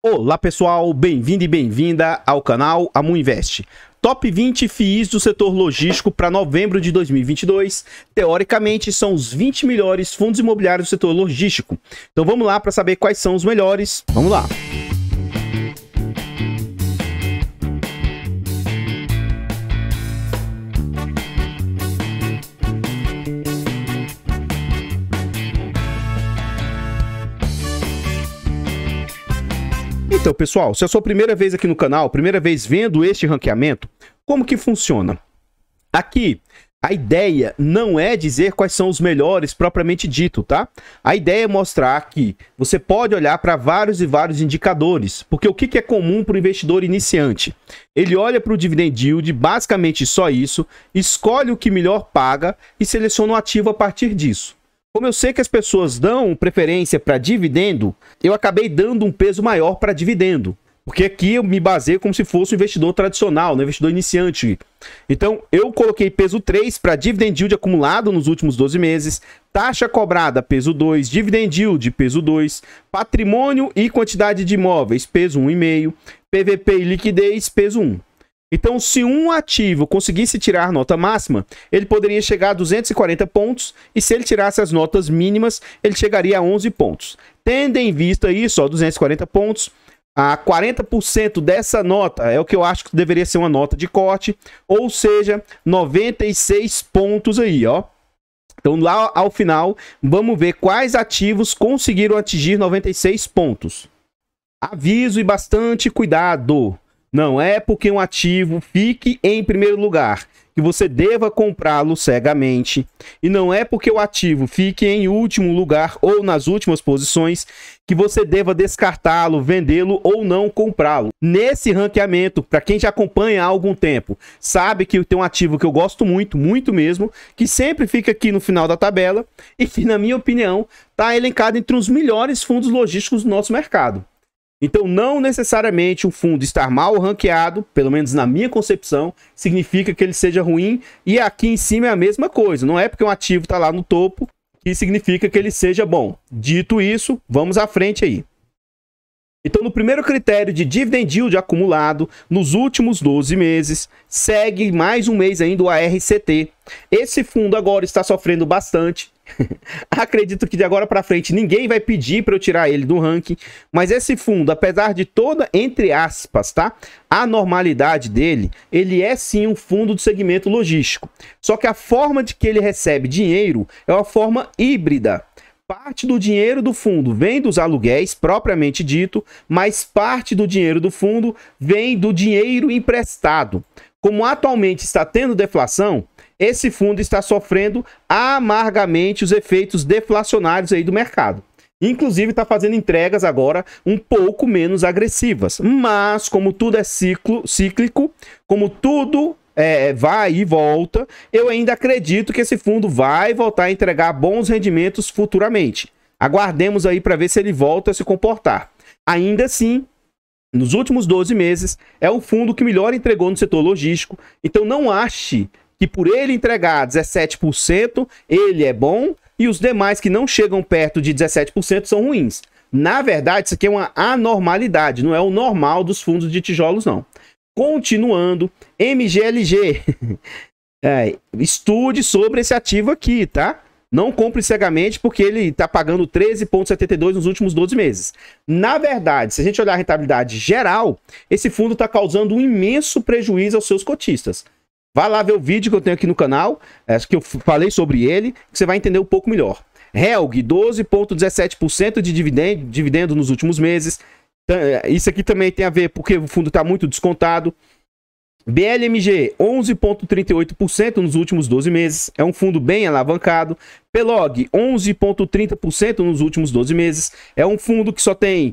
Olá pessoal, bem-vindo e bem-vinda ao canal Amu Invest. Top 20 FIIs do setor logístico para novembro de 2022, teoricamente são os 20 melhores fundos imobiliários do setor logístico. Então vamos lá para saber quais são os melhores. Vamos lá. Então, pessoal, se é a sua primeira vez aqui no canal, primeira vez vendo este ranqueamento, como que funciona? Aqui, a ideia não é dizer quais são os melhores propriamente dito, tá? A ideia é mostrar que você pode olhar para vários e vários indicadores, porque o que, que é comum para o investidor iniciante? Ele olha para o dividend yield, basicamente só isso, escolhe o que melhor paga e seleciona o um ativo a partir disso. Como eu sei que as pessoas dão preferência para dividendo, eu acabei dando um peso maior para dividendo. Porque aqui eu me baseio como se fosse um investidor tradicional, um né? investidor iniciante. Então, eu coloquei peso 3 para dividend yield acumulado nos últimos 12 meses, taxa cobrada, peso 2, dividend yield, peso 2, patrimônio e quantidade de imóveis, peso 1,5, PVP e liquidez, peso 1. Então, se um ativo conseguisse tirar nota máxima, ele poderia chegar a 240 pontos, e se ele tirasse as notas mínimas, ele chegaria a 11 pontos. Tendo em vista isso, ó, 240 pontos, a 40% dessa nota é o que eu acho que deveria ser uma nota de corte, ou seja, 96 pontos aí, ó. Então, lá ao final, vamos ver quais ativos conseguiram atingir 96 pontos. Aviso e bastante cuidado. Não é porque um ativo fique em primeiro lugar que você deva comprá-lo cegamente. E não é porque o ativo fique em último lugar ou nas últimas posições que você deva descartá-lo, vendê-lo ou não comprá-lo. Nesse ranqueamento, para quem já acompanha há algum tempo, sabe que tem um ativo que eu gosto muito, muito mesmo, que sempre fica aqui no final da tabela e que, na minha opinião, está elencado entre os melhores fundos logísticos do nosso mercado. Então, não necessariamente o fundo estar mal ranqueado, pelo menos na minha concepção, significa que ele seja ruim. E aqui em cima é a mesma coisa. Não é porque um ativo está lá no topo que significa que ele seja bom. Dito isso, vamos à frente aí. Então, no primeiro critério de dividend yield acumulado nos últimos 12 meses, segue mais um mês ainda o ARCT. Esse fundo agora está sofrendo bastante, Acredito que de agora para frente ninguém vai pedir para eu tirar ele do ranking, mas esse fundo, apesar de toda, entre aspas, tá? A normalidade dele, ele é sim um fundo do segmento logístico. Só que a forma de que ele recebe dinheiro é uma forma híbrida. Parte do dinheiro do fundo vem dos aluguéis, propriamente dito, mas parte do dinheiro do fundo vem do dinheiro emprestado. Como atualmente está tendo deflação, esse fundo está sofrendo amargamente os efeitos deflacionários aí do mercado. Inclusive está fazendo entregas agora um pouco menos agressivas. Mas, como tudo é ciclo, cíclico, como tudo é, vai e volta, eu ainda acredito que esse fundo vai voltar a entregar bons rendimentos futuramente. Aguardemos aí para ver se ele volta a se comportar. Ainda assim, nos últimos 12 meses, é o fundo que melhor entregou no setor logístico. Então não ache que por ele entregar 17%, ele é bom e os demais que não chegam perto de 17% são ruins. Na verdade, isso aqui é uma anormalidade, não é o normal dos fundos de tijolos, não. Continuando, MGLG. é, estude sobre esse ativo aqui, tá? Não compre cegamente porque ele está pagando 13,72 nos últimos 12 meses. Na verdade, se a gente olhar a rentabilidade geral, esse fundo está causando um imenso prejuízo aos seus cotistas. Vai lá ver o vídeo que eu tenho aqui no canal, é, que eu falei sobre ele, que você vai entender um pouco melhor. Helg, 12,17% de dividendo, dividendo nos últimos meses. É, isso aqui também tem a ver porque o fundo está muito descontado. BLMG, 11,38% nos últimos 12 meses. É um fundo bem alavancado. Pelog, 11,30% nos últimos 12 meses. É um fundo que só tem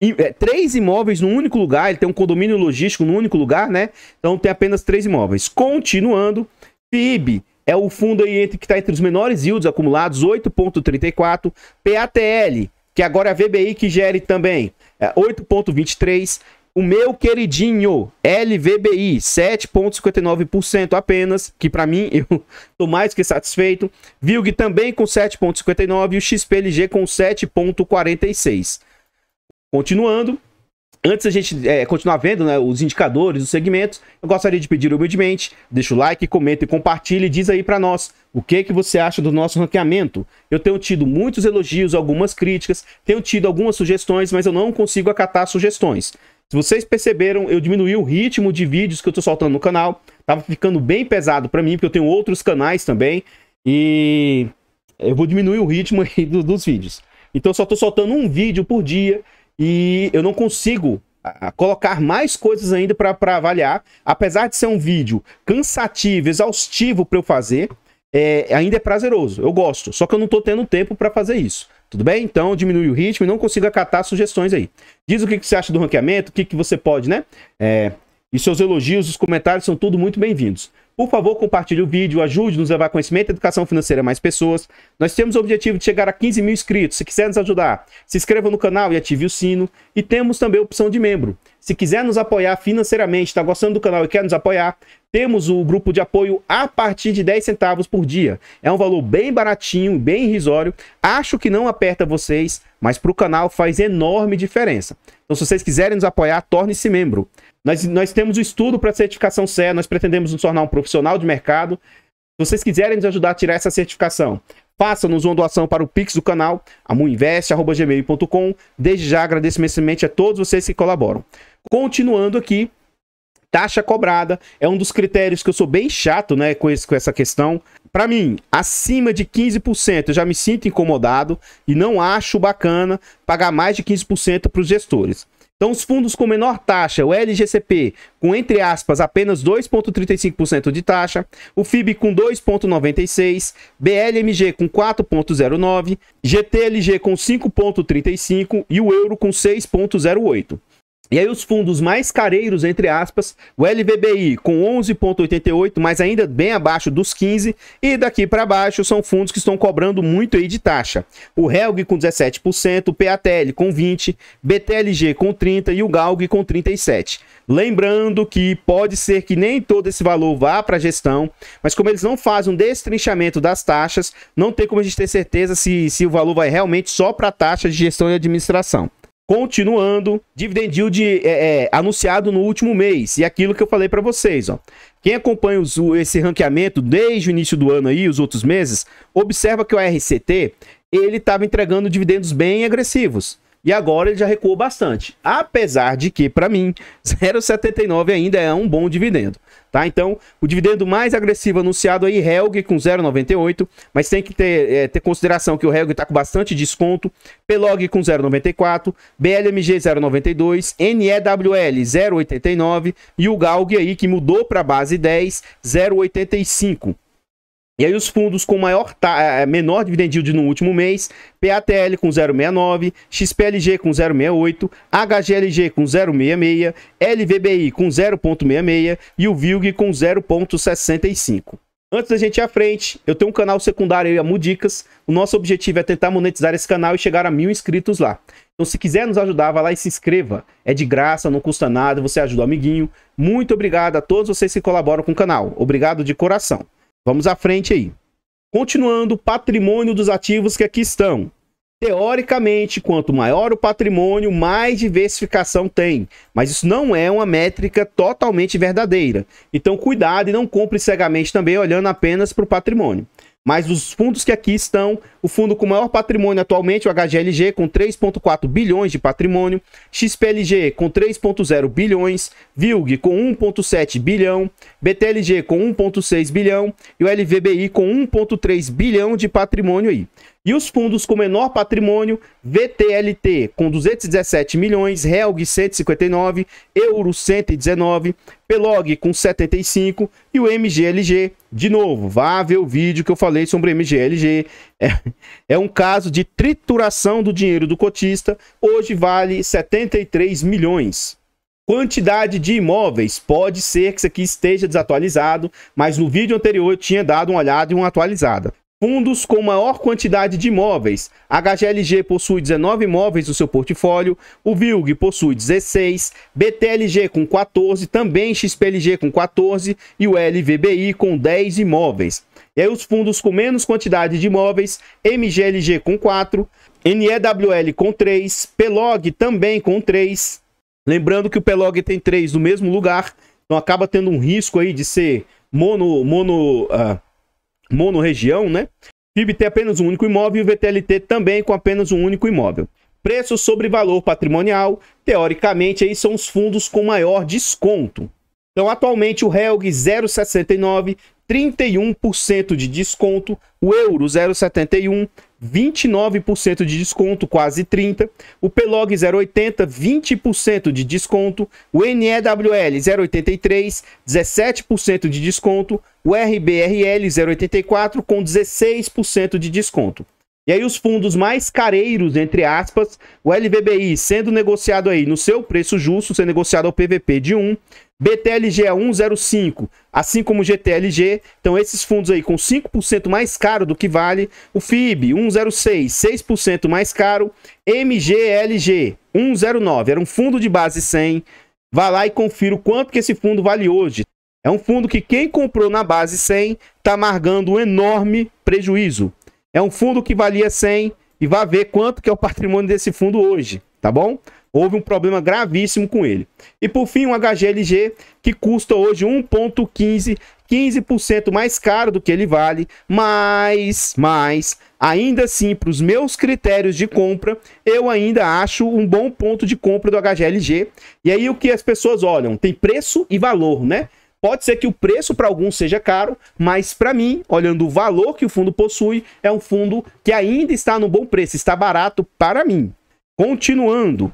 é, três imóveis num único lugar, ele tem um condomínio logístico num único lugar, né? Então tem apenas três imóveis. Continuando, PIB é o fundo aí entre, que está entre os menores yields acumulados, 8,34. PATL, que agora é a VBI que gere também, é 8,23. O meu queridinho LVBI, 7,59% apenas, que para mim eu tô mais que satisfeito. VILG também com 7,59% e o XPLG com 7,46%. Continuando, Antes da gente é, continuar vendo né, os indicadores, os segmentos, eu gostaria de pedir humildemente, deixa o like, comenta e compartilha e diz aí para nós o que que você acha do nosso ranqueamento. Eu tenho tido muitos elogios, algumas críticas, tenho tido algumas sugestões, mas eu não consigo acatar sugestões. Se vocês perceberam, eu diminui o ritmo de vídeos que eu estou soltando no canal. Tava ficando bem pesado para mim, porque eu tenho outros canais também. E eu vou diminuir o ritmo do, dos vídeos. Então eu só estou soltando um vídeo por dia e eu não consigo colocar mais coisas ainda para avaliar, apesar de ser um vídeo cansativo, exaustivo para eu fazer, é, ainda é prazeroso, eu gosto, só que eu não estou tendo tempo para fazer isso. Tudo bem? Então diminui o ritmo e não consigo acatar sugestões aí. Diz o que, que você acha do ranqueamento, o que, que você pode, né? É, e seus elogios, os comentários são tudo muito bem-vindos. Por favor, compartilhe o vídeo, ajude-nos a levar conhecimento e educação financeira a mais pessoas. Nós temos o objetivo de chegar a 15 mil inscritos. Se quiser nos ajudar, se inscreva no canal e ative o sino. E temos também a opção de membro. Se quiser nos apoiar financeiramente, está gostando do canal e quer nos apoiar, temos o grupo de apoio a partir de 10 centavos por dia. É um valor bem baratinho, bem irrisório. Acho que não aperta vocês, mas para o canal faz enorme diferença. Então, se vocês quiserem nos apoiar, torne-se membro. Nós, nós temos o estudo para certificação CE, nós pretendemos nos tornar um profissional de mercado. Se vocês quiserem nos ajudar a tirar essa certificação, Faça-nos uma doação para o Pix do canal, amuinvest.gmail.com. Desde já agradeço imensamente a todos vocês que colaboram. Continuando aqui, taxa cobrada é um dos critérios que eu sou bem chato né, com, esse, com essa questão. Para mim, acima de 15% eu já me sinto incomodado e não acho bacana pagar mais de 15% para os gestores. Então, os fundos com menor taxa, o LGCP, com entre aspas apenas 2,35% de taxa, o FIB com 2,96%, BLMG com 4,09%, GTLG com 5,35% e o Euro com 6,08%. E aí os fundos mais careiros, entre aspas, o LVBI com 11.88, mas ainda bem abaixo dos 15, e daqui para baixo são fundos que estão cobrando muito aí de taxa. O Helg com 17%, o PATL com 20, BTLG com 30 e o Galg com 37. Lembrando que pode ser que nem todo esse valor vá para a gestão, mas como eles não fazem um destrinchamento das taxas, não tem como a gente ter certeza se, se o valor vai realmente só para a taxa de gestão e administração. Continuando, dividend yield é, é, anunciado no último mês e aquilo que eu falei para vocês, ó. Quem acompanha os, esse ranqueamento desde o início do ano aí, os outros meses, observa que o RCT ele estava entregando dividendos bem agressivos. E agora ele já recuou bastante. Apesar de que, para mim, 0,79 ainda é um bom dividendo. Tá? Então, o dividendo mais agressivo anunciado aí, Helg com 0,98, mas tem que ter, é, ter consideração que o Helg está com bastante desconto, Pelog com 0,94, BLMG 0,92, NEWL 0,89 e o Galg aí que mudou para base 10, 0,85. E aí os fundos com maior eh, eh, menor dividend yield no último mês, PATL com 0,69, XPLG com 0,68, HGLG com 0,66, LVBI com 0,66 e o VILG com 0,65. Antes da gente ir à frente, eu tenho um canal secundário aí, a Mudicas. O nosso objetivo é tentar monetizar esse canal e chegar a mil inscritos lá. Então, se quiser nos ajudar, vá lá e se inscreva. É de graça, não custa nada, você ajuda o amiguinho. Muito obrigado a todos vocês que colaboram com o canal. Obrigado de coração. Vamos à frente aí. Continuando, patrimônio dos ativos que aqui estão. Teoricamente, quanto maior o patrimônio, mais diversificação tem. Mas isso não é uma métrica totalmente verdadeira. Então, cuidado e não compre cegamente também olhando apenas para o patrimônio. Mas os fundos que aqui estão, o fundo com maior patrimônio atualmente, o HGLG, com 3,4 bilhões de patrimônio, XPLG com 3,0 bilhões, VILG com 1,7 bilhão, BTLG com 1,6 bilhão e o LVBI com 1,3 bilhão de patrimônio aí. E os fundos com menor patrimônio, VTLT com 217 milhões, Helg 159, Euro 119, Pelog com 75 e o MGLG, de novo, vá ver o vídeo que eu falei sobre o MGLG. É, é um caso de trituração do dinheiro do cotista, hoje vale 73 milhões. Quantidade de imóveis, pode ser que isso aqui esteja desatualizado, mas no vídeo anterior eu tinha dado uma olhada e uma atualizada. Fundos com maior quantidade de imóveis. A HGLG possui 19 imóveis no seu portfólio, o VILG possui 16, BTLG com 14, também XPLG com 14 e o LVBI com 10 imóveis. E aí os fundos com menos quantidade de imóveis, MGLG com 4, NEWL com 3, PELOG também com 3. Lembrando que o PELOG tem 3 no mesmo lugar, então acaba tendo um risco aí de ser mono... mono uh, monorregião, né? FIB tem é apenas um único imóvel e o VTLT também com apenas um único imóvel. Preço sobre valor patrimonial, teoricamente, aí são os fundos com maior desconto. Então, atualmente, o RELG 069, 31% de desconto, o Euro 071, 29% de desconto, quase 30%. O PLOG 080, 20% de desconto. O NEWL 083, 17% de desconto. O RBRL 084, com 16% de desconto. E aí os fundos mais careiros, entre aspas, o LVBI sendo negociado aí no seu preço justo, sendo negociado ao PVP de 1, BTLG a 1,05, assim como GTLG. Então, esses fundos aí com 5% mais caro do que vale. O FIB 1,06, 6% mais caro. MGLG 1,09, era um fundo de base 100. Vá lá e confira o quanto que esse fundo vale hoje. É um fundo que quem comprou na base 100 está amargando um enorme prejuízo. É um fundo que valia 100 e vá ver quanto que é o patrimônio desse fundo hoje tá bom? Houve um problema gravíssimo com ele. E por fim, um HGLG que custa hoje 1.15, 15% mais caro do que ele vale, mas, mas, ainda assim, para os meus critérios de compra, eu ainda acho um bom ponto de compra do HGLG. E aí o que as pessoas olham? Tem preço e valor, né? Pode ser que o preço para alguns seja caro, mas para mim, olhando o valor que o fundo possui, é um fundo que ainda está no bom preço, está barato para mim, Continuando,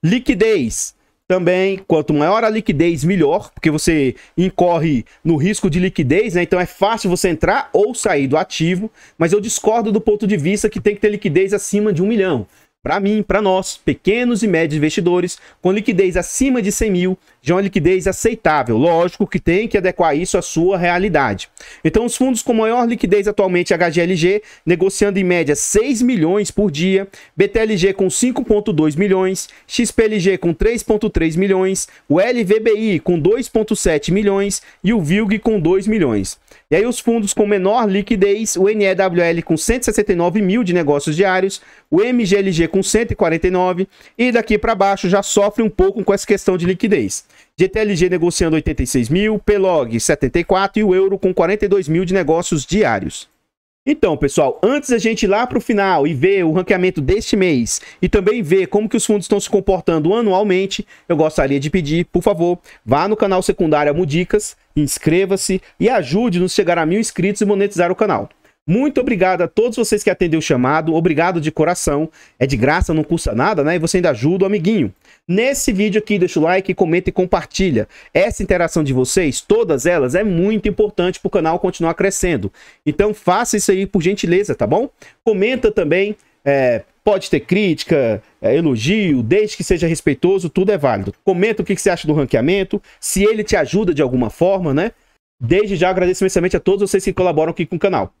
liquidez. Também, quanto maior a liquidez, melhor, porque você incorre no risco de liquidez, né? Então é fácil você entrar ou sair do ativo, mas eu discordo do ponto de vista que tem que ter liquidez acima de um milhão. Para mim, para nós, pequenos e médios investidores, com liquidez acima de 100 mil, de uma liquidez aceitável. Lógico que tem que adequar isso à sua realidade. Então, os fundos com maior liquidez atualmente, é HGLG, negociando em média 6 milhões por dia, BTLG com 5,2 milhões, XPLG com 3,3 milhões, o LVBI com 2,7 milhões e o VILG com 2 milhões. E aí, os fundos com menor liquidez, o NEWL com 169 mil de negócios diários, o MGLG com 149 e daqui para baixo já sofre um pouco com essa questão de liquidez. GTLG negociando 86 mil, Pelog 74 e o euro com 42 mil de negócios diários. Então, pessoal, antes da gente ir lá para o final e ver o ranqueamento deste mês e também ver como que os fundos estão se comportando anualmente, eu gostaria de pedir, por favor, vá no canal secundário Mudicas, inscreva-se e ajude-nos a chegar a mil inscritos e monetizar o canal. Muito obrigado a todos vocês que atenderam o chamado, obrigado de coração, é de graça, não custa nada, né? E você ainda ajuda o amiguinho nesse vídeo aqui, deixa o like, comenta e compartilha. Essa interação de vocês, todas elas, é muito importante para o canal continuar crescendo. Então faça isso aí por gentileza, tá bom? Comenta também, é, pode ter crítica, é, elogio, desde que seja respeitoso, tudo é válido. Comenta o que, que você acha do ranqueamento, se ele te ajuda de alguma forma, né? Desde já agradeço imensamente a todos vocês que colaboram aqui com o canal.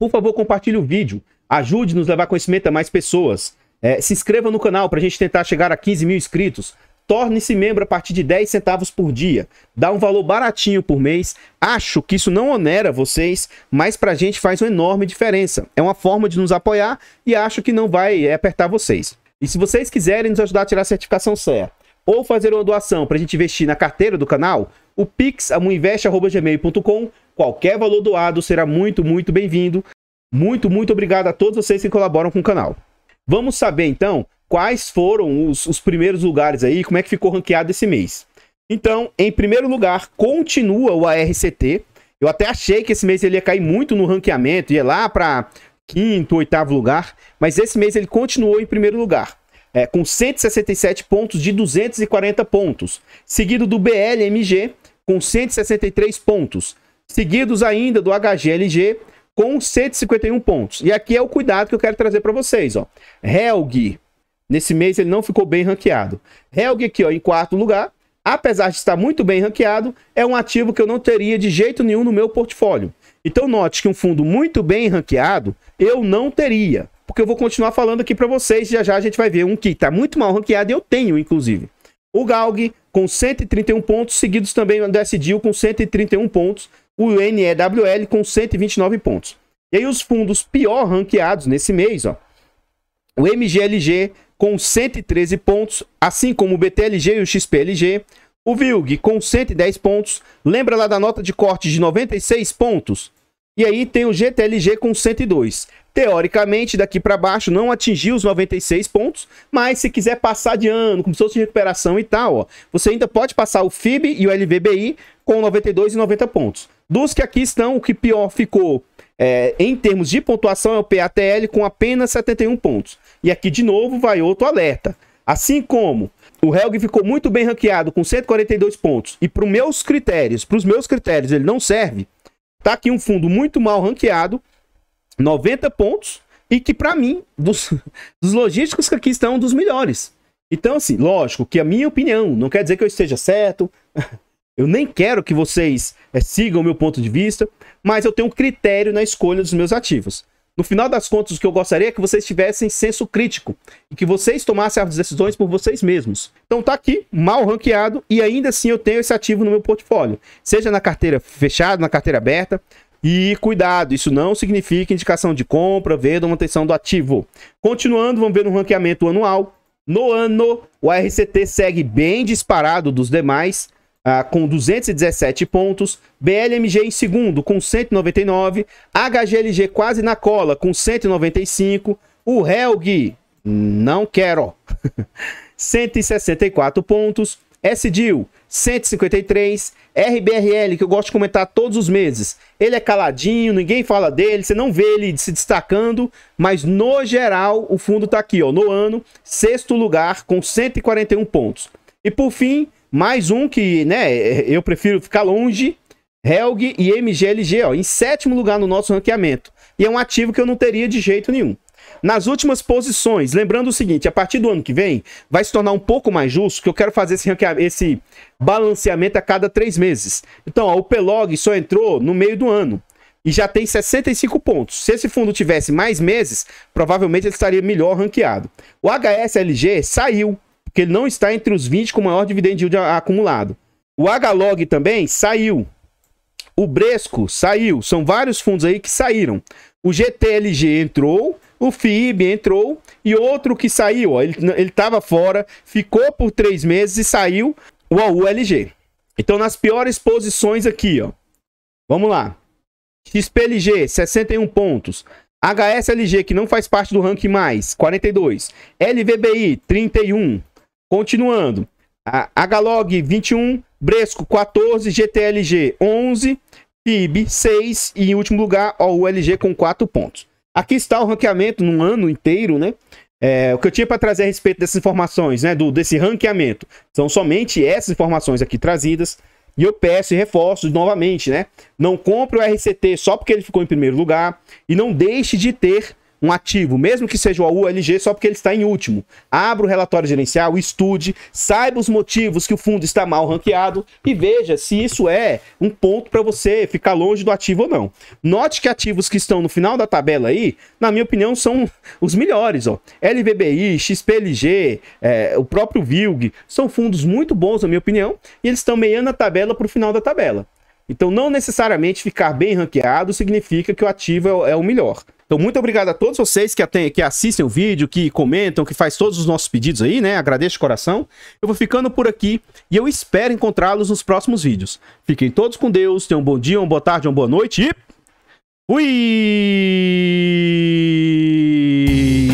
Por favor, compartilhe o vídeo. Ajude-nos a levar conhecimento a mais pessoas. É, se inscreva no canal para a gente tentar chegar a 15 mil inscritos. Torne-se membro a partir de 10 centavos por dia. Dá um valor baratinho por mês. Acho que isso não onera vocês, mas para a gente faz uma enorme diferença. É uma forma de nos apoiar e acho que não vai é, apertar vocês. E se vocês quiserem nos ajudar a tirar a certificação CEA ou fazer uma doação para a gente investir na carteira do canal, o pixamuinvest.com, Qualquer valor doado será muito, muito bem-vindo. Muito, muito obrigado a todos vocês que colaboram com o canal. Vamos saber então quais foram os, os primeiros lugares aí, como é que ficou ranqueado esse mês. Então, em primeiro lugar, continua o ARCT. Eu até achei que esse mês ele ia cair muito no ranqueamento, ia lá para quinto, oitavo lugar, mas esse mês ele continuou em primeiro lugar. É, com 167 pontos de 240 pontos, seguido do BLMG com 163 pontos, seguidos ainda do HGLG com 151 pontos. E aqui é o cuidado que eu quero trazer para vocês, ó. Helg, nesse mês ele não ficou bem ranqueado. Helg aqui, ó, em quarto lugar, apesar de estar muito bem ranqueado, é um ativo que eu não teria de jeito nenhum no meu portfólio. Então note que um fundo muito bem ranqueado, eu não teria, porque eu vou continuar falando aqui para vocês, já já a gente vai ver um que está muito mal ranqueado e eu tenho, inclusive. O Galg com 131 pontos, seguidos também do SDIL com 131 pontos, o NEWL com 129 pontos. E aí os fundos pior ranqueados nesse mês, ó, o MGLG com 113 pontos, assim como o BTLG e o XPLG, o VILG com 110 pontos, lembra lá da nota de corte de 96 pontos? E aí tem o GTLG com 102. Teoricamente, daqui para baixo não atingiu os 96 pontos, mas se quiser passar de ano, fosse de recuperação e tal, ó, você ainda pode passar o FIB e o LVBI com 92 e 90 pontos. Dos que aqui estão, o que pior ficou é, em termos de pontuação é o PATL com apenas 71 pontos. E aqui de novo vai outro alerta. Assim como o Helg ficou muito bem ranqueado com 142 pontos e para os meus critérios, para os meus critérios ele não serve. está aqui um fundo muito mal ranqueado, 90 pontos e que para mim dos, dos logísticos que aqui estão dos melhores. Então assim, lógico que a minha opinião não quer dizer que eu esteja certo. Eu nem quero que vocês é, sigam o meu ponto de vista, mas eu tenho um critério na escolha dos meus ativos. No final das contas, o que eu gostaria é que vocês tivessem senso crítico e que vocês tomassem as decisões por vocês mesmos. Então tá aqui, mal ranqueado, e ainda assim eu tenho esse ativo no meu portfólio, seja na carteira fechada, na carteira aberta. E cuidado, isso não significa indicação de compra, venda ou manutenção do ativo. Continuando, vamos ver no ranqueamento anual. No ano, o RCT segue bem disparado dos demais, ah, com 217 pontos, BLMG em segundo com 199, HGLG quase na cola com 195, o Helg, não quero, 164 pontos, SDIL 153, RBRL, que eu gosto de comentar todos os meses. Ele é caladinho, ninguém fala dele, você não vê ele se destacando, mas no geral o fundo está aqui, ó, no ano, sexto lugar com 141 pontos. E por fim, mais um que, né, eu prefiro ficar longe, Helg e MGLG, ó, em sétimo lugar no nosso ranqueamento. E é um ativo que eu não teria de jeito nenhum. Nas últimas posições, lembrando o seguinte, a partir do ano que vem, vai se tornar um pouco mais justo, que eu quero fazer esse, esse balanceamento a cada três meses. Então, ó, o Pelog só entrou no meio do ano e já tem 65 pontos. Se esse fundo tivesse mais meses, provavelmente ele estaria melhor ranqueado. O HSLG saiu porque ele não está entre os 20 com maior dividend yield acumulado. O Hlog também saiu. O Bresco saiu. São vários fundos aí que saíram. O GTLG entrou, o FIB entrou e outro que saiu, ó, ele estava fora, ficou por três meses e saiu o AULG. Então, nas piores posições aqui, ó. Vamos lá. XPLG, 61 pontos. HSLG, que não faz parte do ranking mais, 42. LVBI, 31. Continuando. A Galog 21, Bresco 14, GTLG 11, PIB 6 e em último lugar o ULG com 4 pontos. Aqui está o ranqueamento no ano inteiro, né? É, o que eu tinha para trazer a respeito dessas informações, né? Do, desse ranqueamento. São somente essas informações aqui trazidas. E eu peço e reforço novamente, né? Não compre o RCT só porque ele ficou em primeiro lugar. E não deixe de ter um ativo, mesmo que seja o ULG só porque ele está em último. Abra o relatório gerencial, estude, saiba os motivos que o fundo está mal ranqueado e veja se isso é um ponto para você ficar longe do ativo ou não. Note que ativos que estão no final da tabela aí, na minha opinião, são os melhores. Ó. LVBI, XPLG, é, o próprio VILG, são fundos muito bons, na minha opinião, e eles estão meiando a tabela para o final da tabela. Então, não necessariamente ficar bem ranqueado significa que o ativo é, é o melhor. Então, muito obrigado a todos vocês que, atem, que assistem o vídeo, que comentam, que faz todos os nossos pedidos aí, né? Agradeço de coração. Eu vou ficando por aqui e eu espero encontrá-los nos próximos vídeos. Fiquem todos com Deus, tenham um bom dia, uma boa tarde, uma boa noite e... Fui!